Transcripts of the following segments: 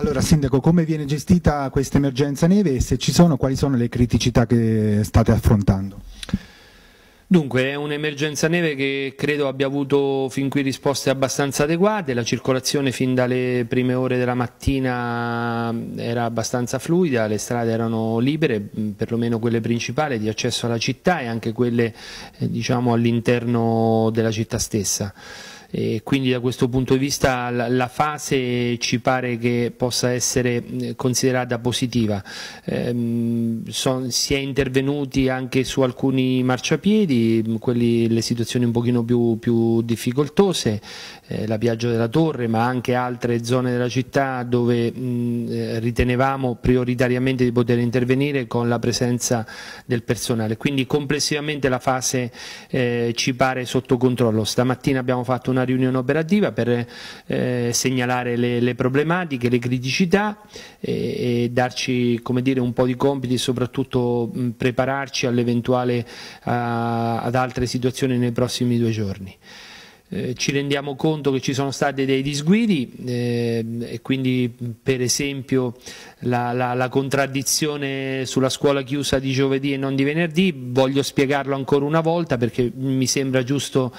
Allora Sindaco, come viene gestita questa emergenza neve e se ci sono quali sono le criticità che state affrontando? Dunque è un'emergenza neve che credo abbia avuto fin qui risposte abbastanza adeguate, la circolazione fin dalle prime ore della mattina era abbastanza fluida, le strade erano libere, mm, perlomeno quelle principali di accesso alla città e anche quelle eh, diciamo, all'interno della città stessa. E quindi da questo punto di vista la fase ci pare che possa essere eh, considerata positiva. Ehm, si è intervenuti anche su alcuni marciapiedi, quelli, le situazioni un pochino più, più difficoltose, eh, la piaggia della Torre ma anche altre zone della città dove eh, ritenevamo prioritariamente di poter intervenire con la presenza del personale. Quindi complessivamente la fase ci pare sotto controllo. Stamattina abbiamo fatto una una riunione operativa per eh, segnalare le, le, problematiche, le criticità e, eh, e darci dire, un po' di compiti e soprattutto mh, prepararci all'eventuale ad altre situazioni nei prossimi due giorni. Eh, ci rendiamo conto che ci sono stati dei disguidi eh, e quindi per esempio la, la, la, contraddizione sulla scuola chiusa di giovedì e non di venerdì, voglio spiegarlo ancora una volta perché mi sembra giusto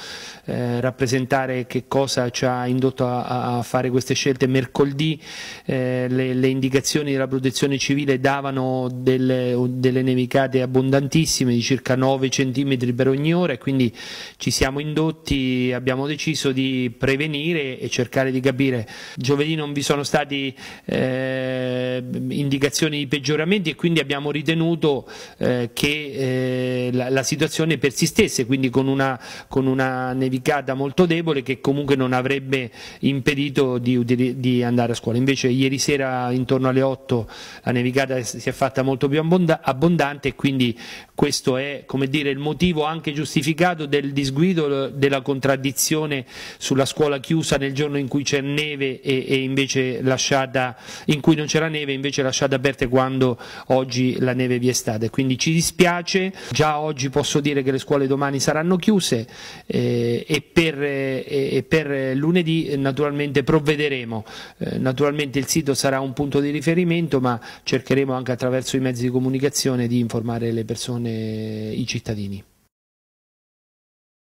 eh, rappresentare che cosa ci ha indotto a, a fare queste scelte. Mercoledì eh, le, le, indicazioni della protezione civile davano delle, delle nevicate abbondantissime di circa 9 cm per ogni ora e quindi ci siamo indotti, abbiamo abbiamo deciso di prevenire e cercare di capire. Giovedì non vi sono stati eh, indicazioni di peggioramenti e quindi abbiamo ritenuto eh, che eh, la, la, situazione persistesse, quindi con una, con una, nevicata molto debole che comunque non avrebbe impedito di, di andare a scuola. Invece ieri sera intorno alle 8 la nevicata si è fatta molto più abbondante e quindi questo è dire, il motivo anche giustificato del disguido, della contraddizione lezione sulla scuola chiusa nel giorno in cui c'è neve e, e, invece lasciata, in cui non c'era neve invece lasciata aperta quando oggi la neve vi è stata. Quindi ci dispiace, già oggi posso dire che le scuole domani saranno chiuse eh, e, per, eh, e, per, lunedì naturalmente provvederemo. Eh, naturalmente il sito sarà un punto di riferimento ma cercheremo anche attraverso i mezzi di comunicazione di informare le persone, i cittadini.